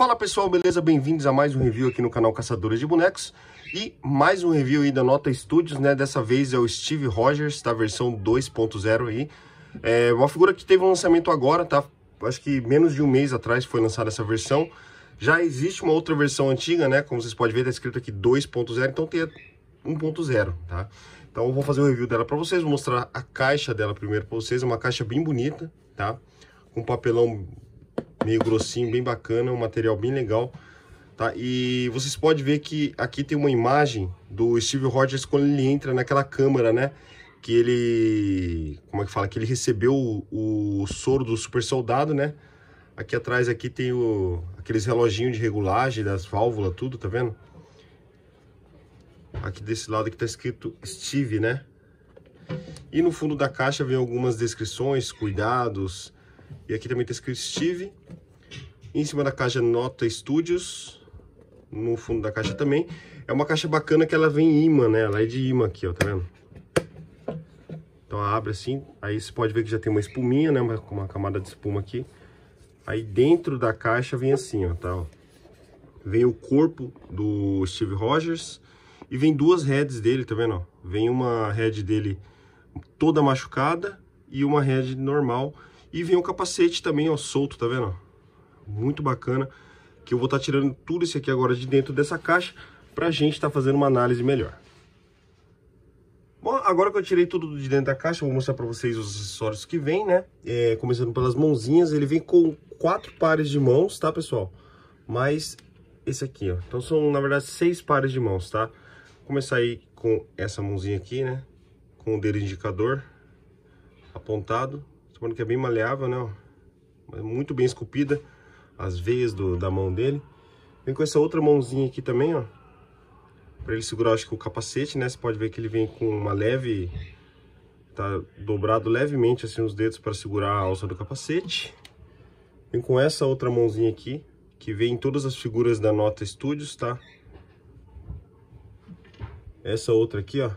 Fala pessoal, beleza? Bem-vindos a mais um review aqui no canal Caçadores de Bonecos e mais um review aí da Nota Studios, né? Dessa vez é o Steve Rogers, da tá? versão 2.0 aí. É uma figura que teve um lançamento agora, tá? Acho que menos de um mês atrás foi lançada essa versão. Já existe uma outra versão antiga, né? Como vocês podem ver, tá escrito aqui 2.0, então tem 1.0, tá? Então eu vou fazer o um review dela para vocês, vou mostrar a caixa dela primeiro para vocês, é uma caixa bem bonita, tá? Com papelão meio grossinho, bem bacana, um material bem legal. Tá? E vocês podem ver que aqui tem uma imagem do Steve Rogers quando ele entra naquela câmara, né? Que ele, como é que fala? Que ele recebeu o, o soro do super soldado, né? Aqui atrás aqui tem o, aqueles reloginhos de regulagem das válvulas, tudo, tá vendo? Aqui desse lado que tá escrito Steve, né? E no fundo da caixa vem algumas descrições, cuidados, e aqui também está escrito Steve. Em cima da caixa Nota Studios. No fundo da caixa também. É uma caixa bacana que ela vem imã, né? Ela é de imã aqui, ó, tá vendo? Então abre assim, aí você pode ver que já tem uma espuminha, né? Uma, uma camada de espuma aqui. Aí dentro da caixa vem assim, ó, tá? Ó. Vem o corpo do Steve Rogers e vem duas heads dele, tá vendo? Ó? Vem uma head dele toda machucada e uma head normal. E vem o capacete também, ó, solto, tá vendo? Muito bacana, que eu vou estar tá tirando tudo isso aqui agora de dentro dessa caixa para gente estar tá fazendo uma análise melhor. Bom, agora que eu tirei tudo de dentro da caixa, vou mostrar para vocês os acessórios que vem, né? É, começando pelas mãozinhas, ele vem com quatro pares de mãos, tá, pessoal? Mas esse aqui, ó. Então são, na verdade, seis pares de mãos, tá? Vou começar aí com essa mãozinha aqui, né? Com o dedo indicador apontado tomando que é bem maleável, né? Muito bem esculpida as veias do, da mão dele. Vem com essa outra mãozinha aqui também, ó. Pra ele segurar, acho que o capacete, né? Você pode ver que ele vem com uma leve... Tá dobrado levemente, assim, os dedos para segurar a alça do capacete. Vem com essa outra mãozinha aqui, que vem em todas as figuras da Nota Studios, tá? Essa outra aqui, ó,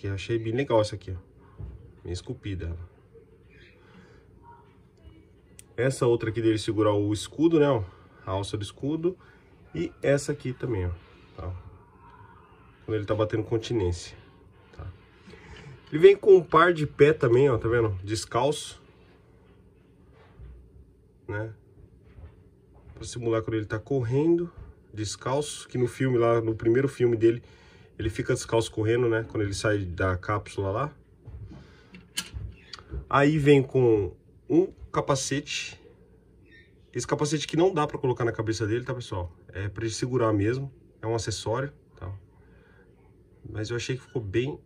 aqui. Achei bem legal essa aqui, ó. Bem esculpida ela. Essa outra aqui dele segurar o escudo, né, ó. A alça do escudo. E essa aqui também, ó. Tá. Quando ele tá batendo continência. Tá. Ele vem com um par de pé também, ó. Tá vendo? Descalço. Né? Pra simular quando ele tá correndo. Descalço. Que no filme lá, no primeiro filme dele ele fica descalço correndo, né? Quando ele sai da cápsula lá. Aí vem com um capacete. Esse capacete que não dá para colocar na cabeça dele, tá, pessoal? É para ele segurar mesmo. É um acessório, tá? Mas eu achei que ficou bem,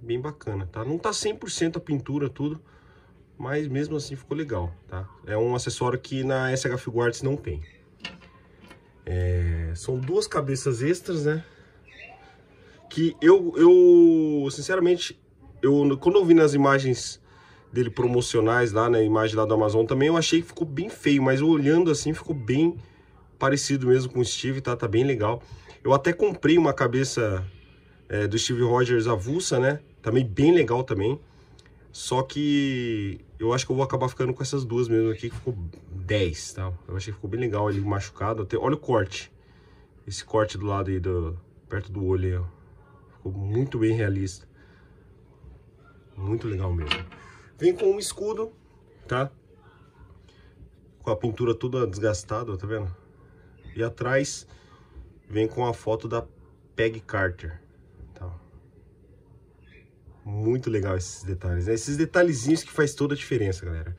bem bacana, tá? Não tá 100% a pintura, tudo. Mas mesmo assim ficou legal, tá? É um acessório que na SH Figuarts não tem. É... são duas cabeças extras, né? que eu, eu sinceramente, eu, quando eu vi nas imagens dele promocionais lá, na né, imagem lá do Amazon também, eu achei que ficou bem feio, mas olhando assim ficou bem parecido mesmo com o Steve, tá? Tá bem legal. Eu até comprei uma cabeça é, do Steve Rogers avulsa, né? Também bem legal também. Só que eu acho que eu vou acabar ficando com essas duas mesmo aqui, que ficou 10, tá? Eu achei que ficou bem legal ali machucado. Até, olha o corte. Esse corte do lado aí, do, perto do olho aí, ó. Ficou muito bem realista. Muito legal mesmo. Vem com um escudo, tá? Com a pintura toda desgastada, tá vendo? E atrás vem com a foto da Peg Carter. Tá? Muito legal esses detalhes, né? Esses detalhezinhos que faz toda a diferença, galera.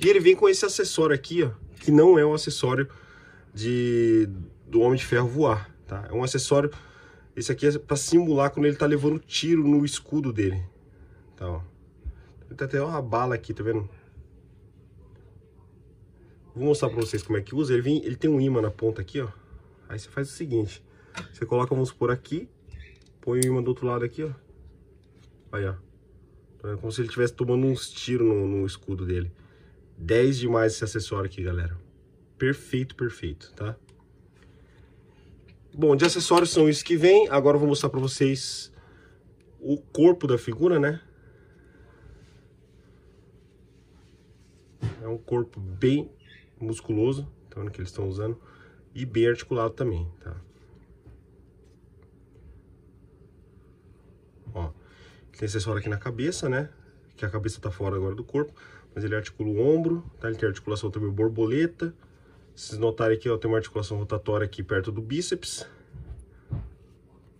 E ele vem com esse acessório aqui, ó. Que não é um acessório de, do Homem de Ferro voar, tá? É um acessório esse aqui é para simular quando ele tá levando tiro no escudo dele. Tá, ó. Tem até uma bala aqui, tá vendo? Vou mostrar para vocês como é que usa. Ele, vem, ele tem um imã na ponta aqui, ó. Aí você faz o seguinte. Você coloca, vamos supor, aqui. Põe o imã do outro lado aqui, ó. Aí, ó. É como se ele estivesse tomando uns tiros no, no, escudo dele. 10 demais esse acessório aqui, galera. Perfeito, perfeito, tá? Bom, de acessórios são isso que vem. Agora eu vou mostrar para vocês o corpo da figura, né? É um corpo bem musculoso, tá vendo que eles estão usando, e bem articulado também, tá? Ó, tem acessório aqui na cabeça, né? Que a cabeça tá fora agora do corpo, mas ele articula o ombro, tá? Ele tem articulação também borboleta, vocês notarem que eu tenho uma articulação rotatória aqui perto do bíceps,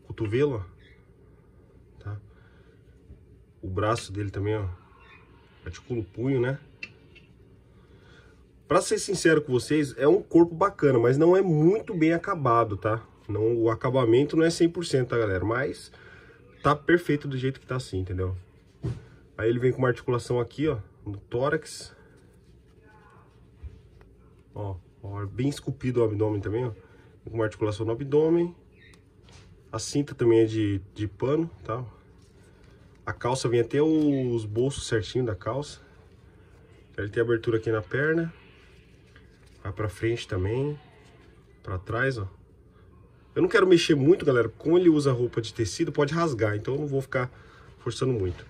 cotovelo, ó, tá? O braço dele também, ó, articula o punho, né? Pra ser sincero com vocês, é um corpo bacana, mas não é muito bem acabado, tá? Não, o acabamento não é 100%, tá, galera? Mas tá perfeito do jeito que tá assim, entendeu? Aí ele vem com uma articulação aqui, ó, no tórax. Ó, Ó, bem esculpido o abdômen também, ó. Com uma articulação no abdômen. A cinta também é de, de pano, tá? A calça vem até os bolsos certinho da calça. Ele tem abertura aqui na perna. Vai pra frente também. Pra trás, ó. Eu não quero mexer muito, galera. Como ele usa roupa de tecido, pode rasgar. Então eu não vou ficar forçando muito.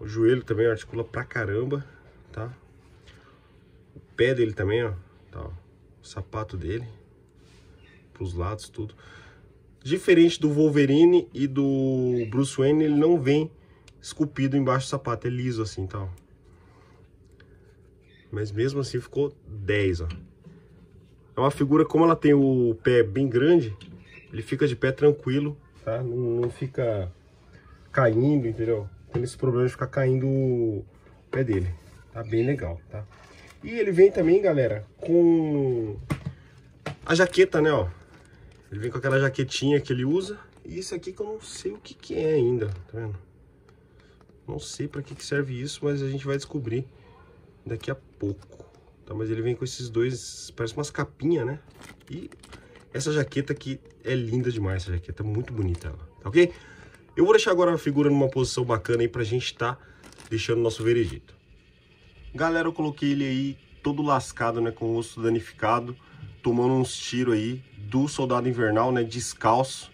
O joelho também articula pra caramba, tá? O pé dele também, ó. Tá, ó o sapato dele, pros lados, tudo. Diferente do Wolverine e do Bruce Wayne, ele não vem esculpido embaixo do sapato, é liso assim, tal. Tá, Mas mesmo assim ficou 10, ó. É uma figura, como ela tem o pé bem grande, ele fica de pé tranquilo, tá? Não, não fica caindo, entendeu? tem esse problema de ficar caindo o pé dele. Tá bem legal, tá? E ele vem também, galera, com a jaqueta, né, ó. Ele vem com aquela jaquetinha que ele usa. E isso aqui que eu não sei o que, que é ainda, tá vendo? Não sei para que, que serve isso, mas a gente vai descobrir daqui a pouco. Tá, mas ele vem com esses dois, parece umas capinhas, né? E essa jaqueta aqui é linda demais, essa jaqueta é muito bonita ela, tá ok? Eu vou deixar agora a figura numa posição bacana aí pra gente tá deixando o nosso veredito. Galera, eu coloquei ele aí todo lascado, né? Com o rosto danificado, tomando uns tiros aí do soldado invernal, né? Descalço.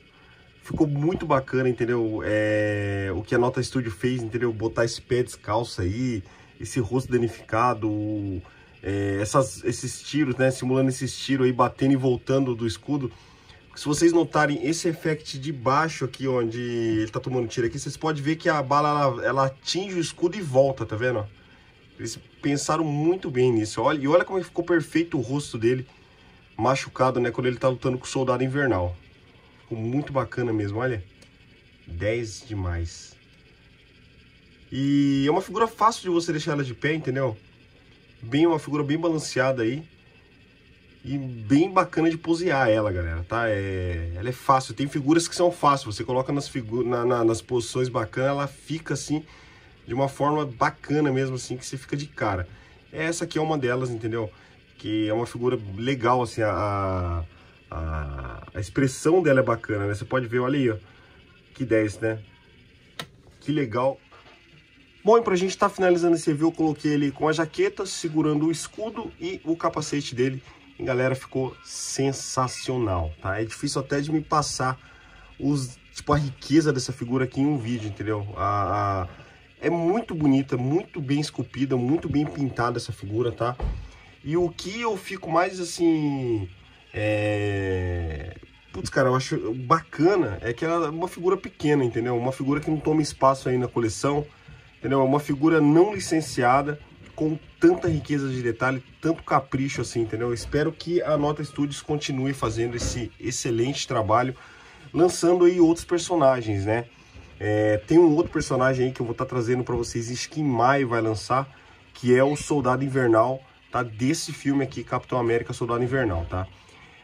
Ficou muito bacana, entendeu? É... O que a Nota Studio fez, entendeu? Botar esse pé descalço aí, esse rosto danificado, é... Essas, esses tiros, né? Simulando esses tiros aí, batendo e voltando do escudo. Se vocês notarem esse effect de baixo aqui, onde ele tá tomando tiro aqui, vocês podem ver que a bala, ela, ela atinge o escudo e volta, tá vendo? Eles pensaram muito bem nisso. Olha, e olha como é ficou perfeito o rosto dele machucado, né? Quando ele tá lutando com o soldado invernal. Ficou muito bacana mesmo, olha. 10 demais. E é uma figura fácil de você deixar ela de pé, entendeu? Bem, uma figura bem balanceada aí. E bem bacana de posear ela, galera, tá? É, ela é fácil. Tem figuras que são fáceis. Você coloca nas, figu... na, na, nas posições bacanas, ela fica assim de uma forma bacana mesmo, assim, que você fica de cara. Essa aqui é uma delas, entendeu? Que é uma figura legal, assim, a, a, a expressão dela é bacana, né? Você pode ver, olha aí, ó, que 10, né? Que legal. Bom, e pra gente estar tá finalizando esse review, eu coloquei ele com a jaqueta, segurando o escudo e o capacete dele. E, galera, ficou sensacional, tá? É difícil até de me passar os, tipo, a riqueza dessa figura aqui em um vídeo, entendeu? a, a é muito bonita, muito bem esculpida, muito bem pintada essa figura, tá? E o que eu fico mais assim. É... Putz, cara, eu acho bacana é que ela é uma figura pequena, entendeu? Uma figura que não toma espaço aí na coleção, entendeu? É uma figura não licenciada, com tanta riqueza de detalhe, tanto capricho assim, entendeu? Eu espero que a Nota Studios continue fazendo esse excelente trabalho, lançando aí outros personagens, né? É, tem um outro personagem aí que eu vou estar tá trazendo para vocês, isso que mai vai lançar, que é o Soldado Invernal, tá? Desse filme aqui, Capitão América Soldado Invernal, tá?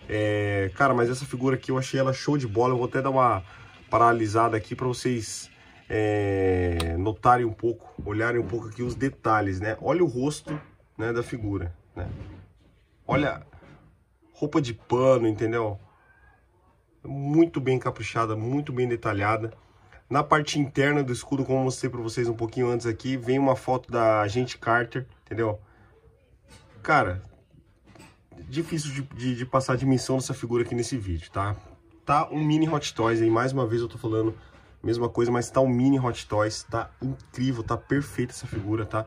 É, cara, mas essa figura aqui eu achei ela show de bola, eu vou até dar uma paralisada aqui para vocês é, notarem um pouco, olharem um pouco aqui os detalhes, né? Olha o rosto né, da figura, né? Olha, roupa de pano, entendeu? Muito bem caprichada, muito bem detalhada. Na parte interna do escudo, como mostrei para vocês um pouquinho antes aqui, vem uma foto da agente Carter, entendeu? Cara, difícil de, de, de passar a dimensão dessa figura aqui nesse vídeo, tá? Tá um mini Hot Toys aí, mais uma vez eu tô falando mesma coisa, mas tá um mini Hot Toys, tá incrível, tá perfeita essa figura, tá?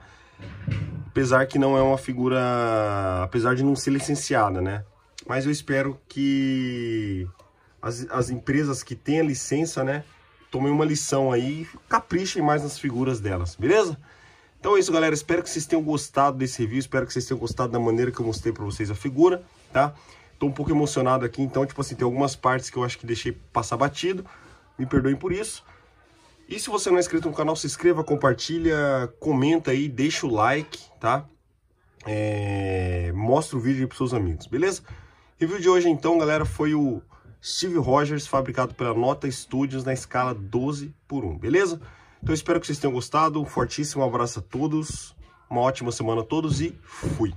Apesar que não é uma figura, apesar de não ser licenciada, né? Mas eu espero que as, as empresas que têm a licença, né, tomem uma lição aí, caprichem mais nas figuras delas, beleza? Então é isso, galera. Espero que vocês tenham gostado desse review. Espero que vocês tenham gostado da maneira que eu mostrei para vocês a figura, tá? Tô um pouco emocionado aqui, então, tipo assim, tem algumas partes que eu acho que deixei passar batido. Me perdoem por isso. E se você não é inscrito no canal, se inscreva, compartilha, comenta aí, deixa o like, tá? É... Mostra o vídeo aí pros seus amigos, beleza? Review de hoje, então, galera, foi o Steve Rogers, fabricado pela Nota Studios na escala 12 por 1, beleza? Então espero que vocês tenham gostado, um fortíssimo abraço a todos, uma ótima semana a todos e fui!